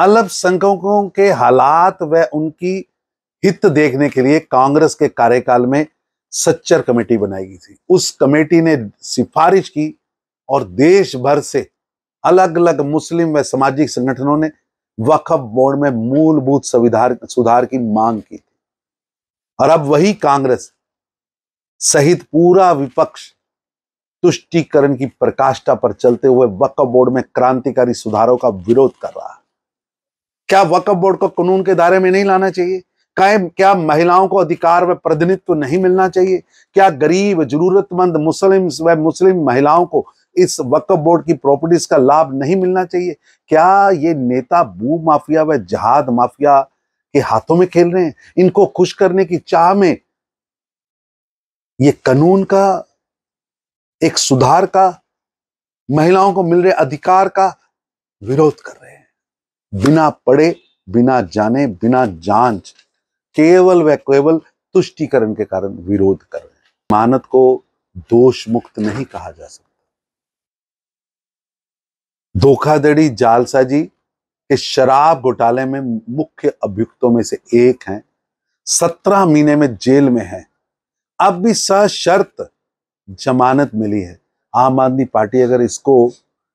अल्पसंख्यकों के हालात व उनकी हित देखने के लिए कांग्रेस के कार्यकाल में सच्चर कमेटी बनाई गई थी उस कमेटी ने सिफारिश की और देश भर से अलग अलग मुस्लिम व सामाजिक संगठनों ने वक्फ बोर्ड में मूलभूत संविधान सुधार की मांग की थी और अब वही कांग्रेस सहित पूरा विपक्ष तुष्टीकरण की प्रकाष्ठा पर चलते हुए वक्फ बोर्ड में क्रांतिकारी सुधारों का विरोध कर रहा क्या वक्फ बोर्ड को कानून के दायरे में नहीं लाना चाहिए क्या क्या महिलाओं को अधिकार व प्रतिनिधित्व नहीं मिलना चाहिए क्या गरीब जरूरतमंद मुस्लिम व मुस्लिम महिलाओं को इस वक्फ बोर्ड की प्रॉपर्टीज का लाभ नहीं मिलना चाहिए क्या ये नेता भू माफिया व जहाद माफिया के हाथों में खेल रहे हैं इनको खुश करने की चाह में ये कानून का एक सुधार का महिलाओं को मिल रहे अधिकार का विरोध कर रहे हैं बिना पढ़े बिना जाने बिना जांच केवल व केवल तुष्टिकरण के कारण विरोध कर रहे हैं मानत को दोष मुक्त नहीं कहा जा सकता धोखाधड़ी जालसाजी के शराब घोटाले में मुख्य अभियुक्तों में से एक हैं सत्रह महीने में जेल में है अब भी सशर्त जमानत मिली है आम आदमी पार्टी अगर इसको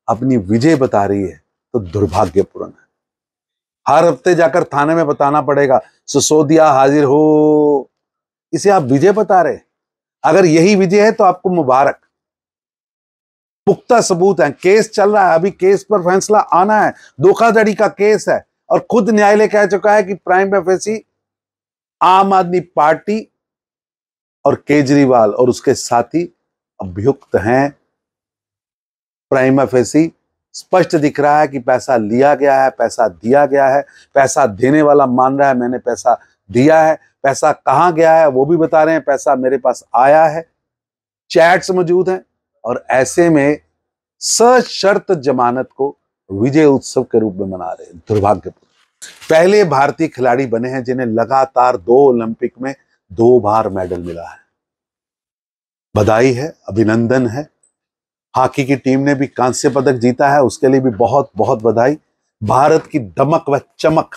अपनी विजय बता रही है तो दुर्भाग्यपूर्ण है हर हफ्ते जाकर थाने में बताना पड़ेगा सुसोदिया हाजिर हो इसे आप विजय बता रहे अगर यही विजय है तो आपको मुबारक पुख्ता सबूत है केस चल रहा है अभी केस पर फैसला आना है धोखाधड़ी का केस है और खुद न्यायालय कह चुका है कि प्राइम एफएसी आम आदमी पार्टी और केजरीवाल और उसके साथी अभियुक्त हैं प्राइम एफएसी स्पष्ट दिख रहा है कि पैसा लिया गया है पैसा दिया गया है पैसा देने वाला मान रहा है मैंने पैसा दिया है पैसा कहाँ गया है वो भी बता रहे हैं पैसा मेरे पास आया है चैट्स मौजूद हैं और ऐसे में सशर्त जमानत को विजय उत्सव के रूप में मना रहे हैं दुर्भाग्यपूर्ण पहले भारतीय खिलाड़ी बने हैं जिन्हें लगातार दो ओलंपिक में दो बार मेडल मिला है बधाई है अभिनंदन है हॉकी की टीम ने भी कांस्य पदक जीता है उसके लिए भी बहुत बहुत बधाई भारत की दमक व चमक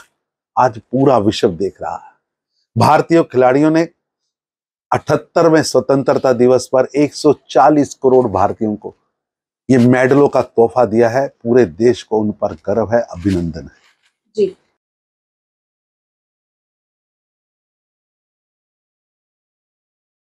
आज पूरा विश्व देख रहा है भारतीय खिलाड़ियों ने अठहत्तरवें स्वतंत्रता दिवस पर 140 करोड़ भारतीयों को ये मेडलों का तोहफा दिया है पूरे देश को उन पर गर्व है अभिनंदन है जी